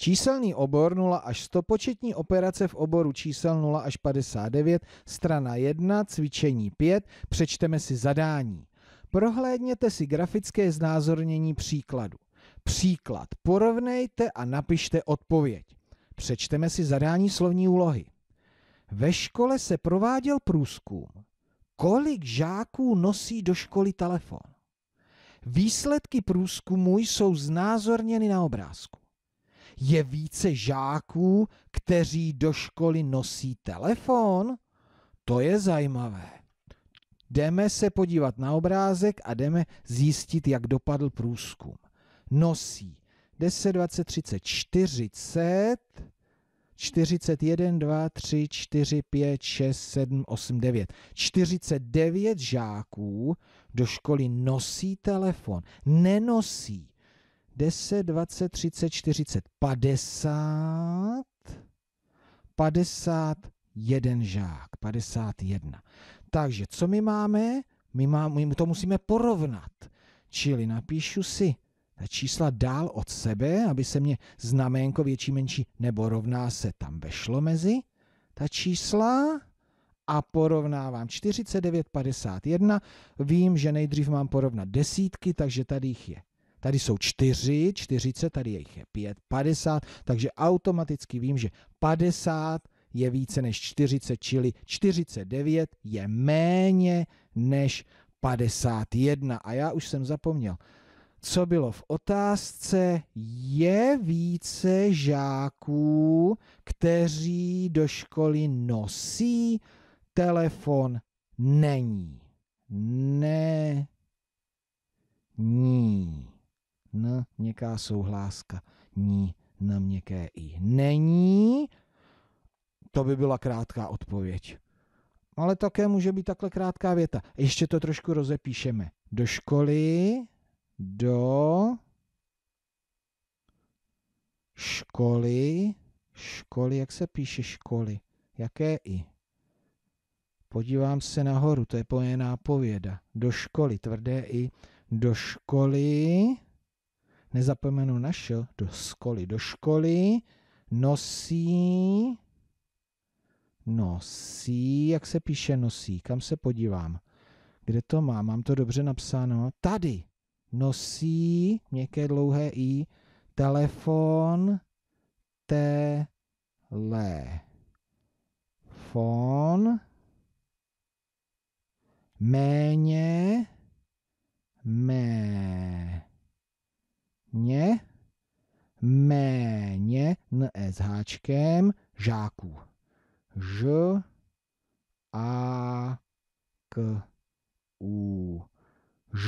Číselný obor 0 až 100, početní operace v oboru čísel 0 až 59, strana 1, cvičení 5, přečteme si zadání. Prohlédněte si grafické znázornění příkladu. Příklad. Porovnejte a napište odpověď. Přečteme si zadání slovní úlohy. Ve škole se prováděl průzkum. Kolik žáků nosí do školy telefon? Výsledky průzkumu jsou znázorněny na obrázku. Je více žáků, kteří do školy nosí telefon? To je zajímavé. Jdeme se podívat na obrázek a jdeme zjistit, jak dopadl průzkum. Nosí 10, 20, 30, 40, 41, 2, 3, 4, 5, 6, 7, 8, 9. 49 žáků do školy nosí telefon. Nenosí 10, 20, 30, 40, 50, 51 žák, 51. Takže co my máme? My, má, my to musíme porovnat. Čili napíšu si ta čísla dál od sebe, aby se mě znaménko větší menší nebo rovná se tam vešlo mezi ta čísla a porovnávám 49, 51. Vím, že nejdřív mám porovnat desítky, takže tady jich je Tady jsou 4, 40, tady jich je 5, 50, takže automaticky vím, že 50 je více než 40, čili 49 je méně než 51. A já už jsem zapomněl, co bylo v otázce, je více žáků, kteří do školy nosí telefon? Není. Ne měkká souhláska. Ní na měkké i. Není? To by byla krátká odpověď. Ale také může být takhle krátká věta. Ještě to trošku rozepíšeme. Do školy, do školy, školy, jak se píše školy? Jaké i? Podívám se nahoru, to je pojená pověda. Do školy, tvrdé i. Do školy nezapomenu našel do školy. Do školy nosí, nosí, jak se píše nosí, kam se podívám. Kde to má Mám to dobře napsáno. Tady nosí, měkké dlouhé i, telefon, le, fon, méně, ne s háčkem, žáků. Ž A K U.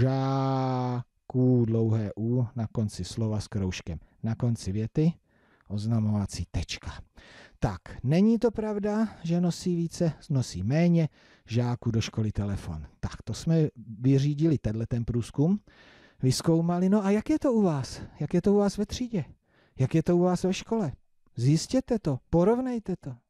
Žáků, dlouhé U na konci slova s kroužkem. Na konci věty oznamovací tečka. Tak, není to pravda, že nosí více, nosí méně žáků do školy telefon. Tak, to jsme vyřídili tenhle ten průzkum, vyskoumali. No a jak je to u vás? Jak je to u vás ve třídě? Jak je to u vás ve škole? Zjistěte to, porovnejte to.